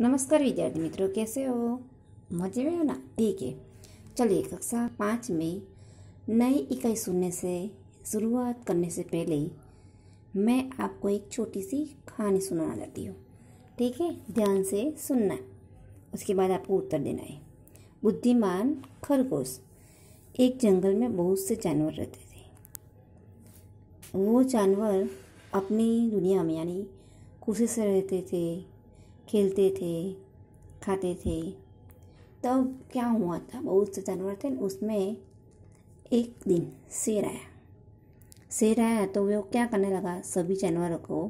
नमस्कार विद्यार्थी मित्रों कैसे हो मजे में हो ना ठीक है चलिए कक्षा पाँच में नई इकाई सुनने से शुरुआत करने से पहले मैं आपको एक छोटी सी कहानी सुनाना चाहती हूँ ठीक है ध्यान से सुनना उसके बाद आपको उत्तर देना है बुद्धिमान खरगोश एक जंगल में बहुत से जानवर रहते थे वो जानवर अपनी दुनिया में यानी कुर्सी से रहते थे खेलते थे खाते थे तब क्या हुआ था बहुत से जानवर थे उसमें एक दिन शेर आया शेर आया तो वो क्या करने लगा सभी जानवरों को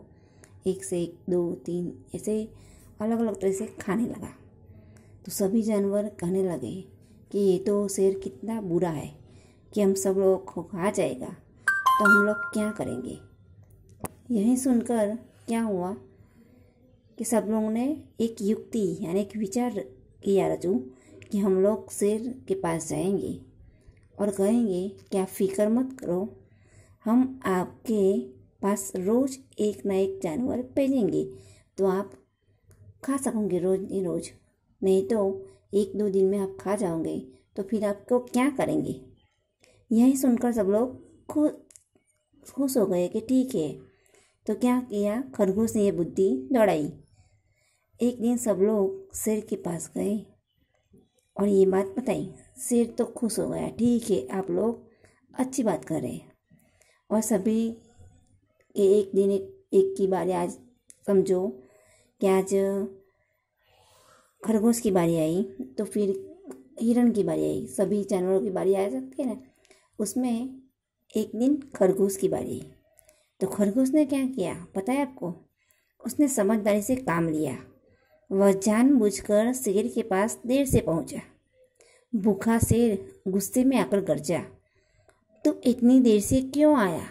एक से एक दो तीन ऐसे अलग अलग तरह से खाने लगा तो सभी जानवर कहने लगे कि ये तो शेर कितना बुरा है कि हम सब लोग को खा जाएगा तो हम लोग क्या करेंगे यही सुनकर क्या हुआ कि सब लोगों ने एक युक्ति यानी एक विचार किया रजू कि हम लोग शेर के पास जाएंगे और कहेंगे कि आप फिक्र मत करो हम आपके पास रोज़ एक ना एक जानवर भेजेंगे तो आप खा सकोगे रोज़ नहीं रोज़ नहीं तो एक दो दिन में आप खा जाओगे तो फिर आपको क्या करेंगे यही सुनकर सब लोग खुश खुश हो गए कि ठीक है तो क्या किया खरगोश ने यह बुद्धि दौड़ाई एक दिन सब लोग शेर के पास गए और ये बात बताई शेर तो खुश हो गया ठीक है आप लोग अच्छी बात कर रहे और सभी एक दिन एक, एक की बारी आज समझो कि आज खरगोश की बारी आई तो फिर हिरण की बारी आई सभी जानवरों की बारी आ सकती है ना उसमें एक दिन खरगोश की बारी आई तो खरगोश ने क्या किया पता है आपको उसने समझदारी से काम लिया वह जानबूझकर शेर के पास देर से पहुंचा भूखा शेर गुस्से में आकर गरजा तुम तो इतनी देर से क्यों आया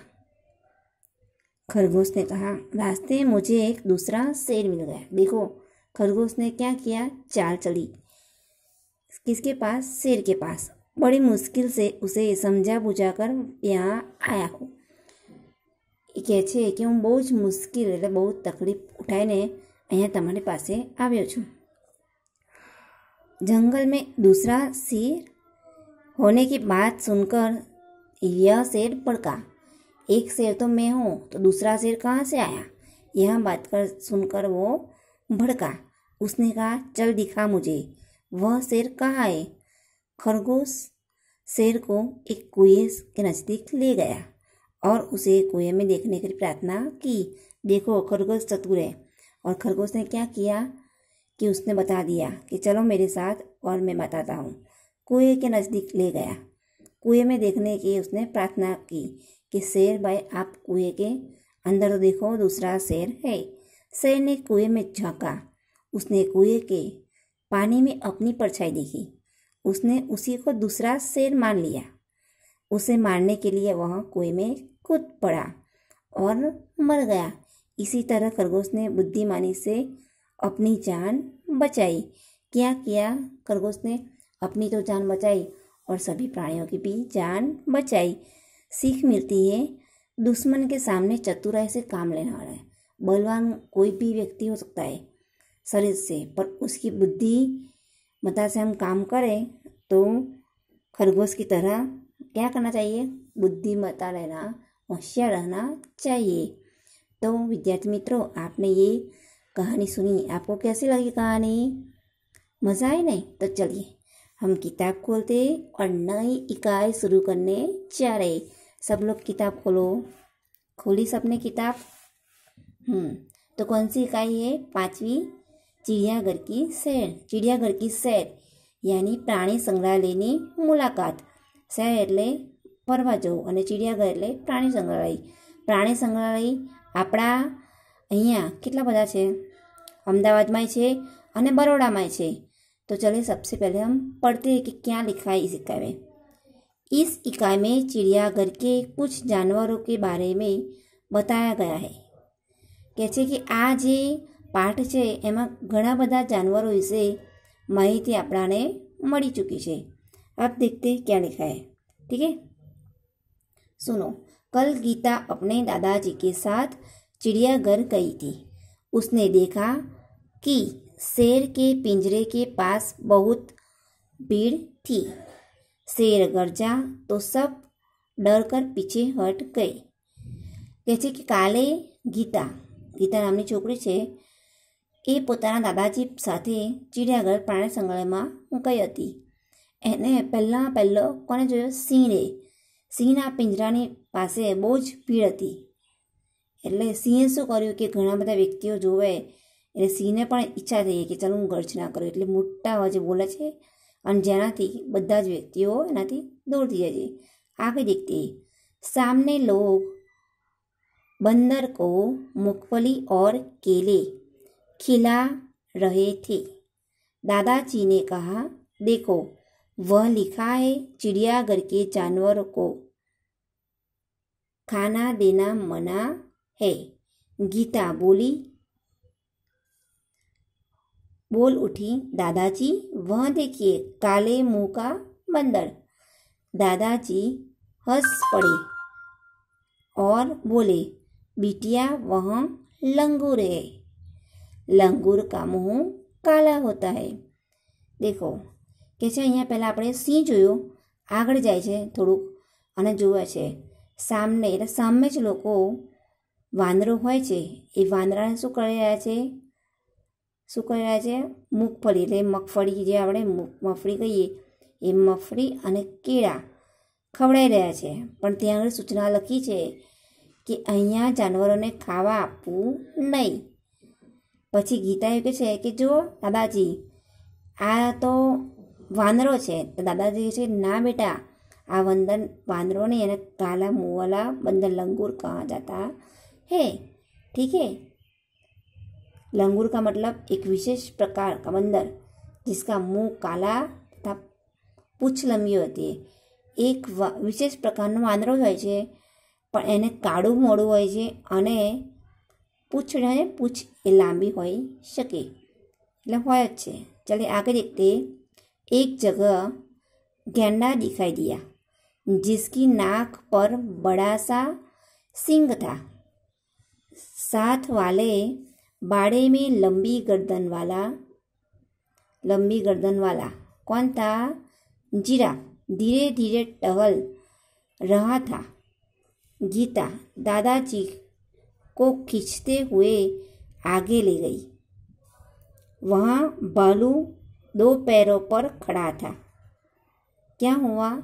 खरगोश ने कहा रास्ते में मुझे एक दूसरा शेर मिल गया देखो खरगोश ने क्या किया चाल चली किसके पास शेर के पास बड़ी मुश्किल से उसे समझा बुझा कर यहाँ आया हो कहे क्यों बहुत मुश्किल બહુ बहुत तकलीफ એટલે ने અહીંયા તમારી आयो छू जंगल में दूसरा शेर होने की बात सुनकर यह शेर भड़का एक शेर तो मैं हूँ तो दूसरा शेर कहाँ से आया यह बात कर सुनकर वो भड़का उसने कहा चल दिखा मुझे वह शेर कहाँ है खरगोश शेर को एक कुएं के नज़दीक ले गया और उसे कुएं में देखने की प्रार्थना की देखो खरगोश चतुर है और खरगोश ने क्या किया कि उसने बता दिया कि चलो मेरे साथ और मैं बताता हूँ कुएं के नज़दीक ले गया कुएं में देखने की उसने प्रार्थना की कि शेर भाई आप कुएं के अंदर तो देखो दूसरा शेर है शेर ने कुएं में झांका उसने कुएं के पानी में अपनी परछाई देखी उसने उसी को दूसरा शेर मान लिया उसे मारने के लिए वह कुएं में कूद पड़ा और मर गया इसी तरह खरगोश ने बुद्धिमानी से अपनी जान बचाई क्या किया खरगोश ने अपनी तो जान बचाई और सभी प्राणियों की भी जान बचाई सीख मिलती है दुश्मन के सामने चतुराई से काम लेना वाला है बलवान कोई भी व्यक्ति हो सकता है शरीर से पर उसकी बुद्धि मता से हम काम करें तो खरगोश की तरह क्या करना चाहिए मता रहना होशियार रहना चाहिए तो विद्यार्थी मित्रों आपने ये कहानी सुनी आपको कैसी लगी कहानी मज़ा आई नहीं तो चलिए हम किताब खोलते और नई इकाई शुरू करने जा रहे सब लोग किताब खोलो खोली सबने किताब हम्म तो कौन सी इकाई है पांचवी चिड़ियाघर की सैर चिड़ियाघर की सैर यानी प्राणी संग्रहालय ने मुलाकात सैर एट फरवा जाओ और चिड़ियाघर એટલે प्राणी संग्रहालय प्राणी संग्रहालय આપણા અહીંયા કેટલા બધા છે અમદાવાદમાંય છે અને બરોડામાંય છે તો चलिए सबसे पहले हम पढ़ते हैं कि क्या लिखा है इस इकाई में इस इकाई में चिड़ियाघर के कुछ બતાયા ગયા હે કહે છે કે આ જે પાઠ છે એમાં ઘણા બધા જાનવરો વિશે માહિતી આપણાને મળી ચૂકી છે આપ દેખતે ક્યાં લખાય ઠીક હે સુનો कल गीता अपने दादाजी के साथ चिड़ियाघर गई थी उसने देखा कि शेर के पिंजरे के पास बहुत भीड़ थी शेर गरजा तो सब डर कर पीछे हट ગઈ કહે છે કે કાલે ગીતા ગીતા નામની છોકરી છે એ પોતાના દાદાજી સાથે ચિડિયાઘર પ્રાણી સંગ્રહાલયમાં ગઈ હતી એને પહેલાં પહેલો કોને જોયો સિંહને સિંહના પિંજરાની પાસે બહુ જ ભીડ હતી એટલે સિંહે શું કર્યું કે ઘણા બધા વ્યક્તિઓ જોવે એટલે સિંહને પણ ઈચ્છા થઈ કે ચાલો હું ગર્જના કરું એટલે મોટા અવાજે બોલે છે અને જેનાથી બધા જ વ્યક્તિઓ એનાથી દૂર થઈ જાય છે આગે દેખતે સામને લોગ બંદર को मूंगफली ઓર કેલે ખીલા रहे थे दादाजी ने कहा वह लिखा है चिड़ियाघर के जानवरों को खाना देना मना है गीता बोली बोल उठी दादाजी वह देखिए काले मुंह का बंदर दादाजी हंस पड़े और बोले बिटिया वह लंगूर है लंगूर का मुंह काला होता है देखो કે છે અહીંયા પહેલાં આપણે સિંહ જોયું આગળ જાય છે થોડુંક અને જોવે છે સામને એટલે સામે જ લોકો વાંદરો હોય છે એ વાંદરાને શું કરી રહ્યા છે શું કરી રહ્યા છે મૂગફળી એટલે મગફળી જે આપણે મફળી કહીએ એ મફળી અને કેળા ખવડાઈ રહ્યા છે પણ ત્યાં આગળ સૂચના લખી છે કે અહીંયા જાનવરોને ખાવા આપવું નહીં પછી ગીતા એવું કે છે કે જો દાદાજી આ તો વાનરો છે તો દાદાજી છે ના બેટા આ વંદન નહીં એને કાલા મુવાલા બંદર લંગુર કહા જતા હે ઠીક है लंगूर का मतलब एक विशेष प्रकार का बंदर जिसका मुंह काला તથા પૂંછ લંબી હોતી એક વિશેષ પ્રકારનો વાંદરો હોય છે પણ એને કાળું મોડું હોય છે અને પૂંછ પૂછ એ લાંબી હોઈ શકે એટલે હોય જ છે ચાલે આગળ એક તે एक जगह गेंडा दिखाई दिया जिसकी नाक पर बड़ा सा सिंग था साथ वाले बाड़े में लंबी गर्दन वाला लंबी गर्दन वाला कौन था जीरा धीरे धीरे टहल रहा था गीता दादाजी को खींचते हुए आगे ले गई वहाँ बालू દો પેરો પર ખડા था ક્યાં हुआ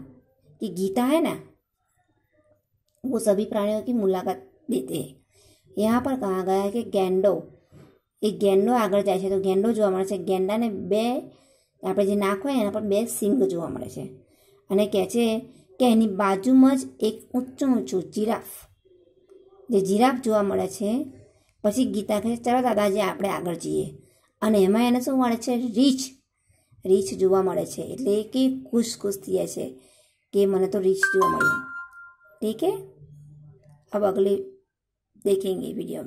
કે ગીતા है ना वो સભી प्राणियों की मुलाकात देते हैं પર કહા ગયા કે ગેંડો એ ગેંડો આગળ જાય છે તો ગેંડો જોવા મળે છે ગેંડાને બે આપણે જે નાખ હોય એના પર બે સિંગ જોવા મળે છે અને કહે છે કે એની બાજુમાં જ એક ઊંચું ઊંચું જીરાફ જે જીરાફ જોવા મળે છે પછી ગીતા કહે છે ચલો દાદાજી આપણે આગળ જઈએ અને એમાં એને શું મળે છે રીછ રીછ જોવા મળે છે એટલે કે ખુશ ખુશ થઈ જાય છે કે મને તો રીછ જોવા મળ્યું ઠીક है अब अगले देखेंगे वीडियो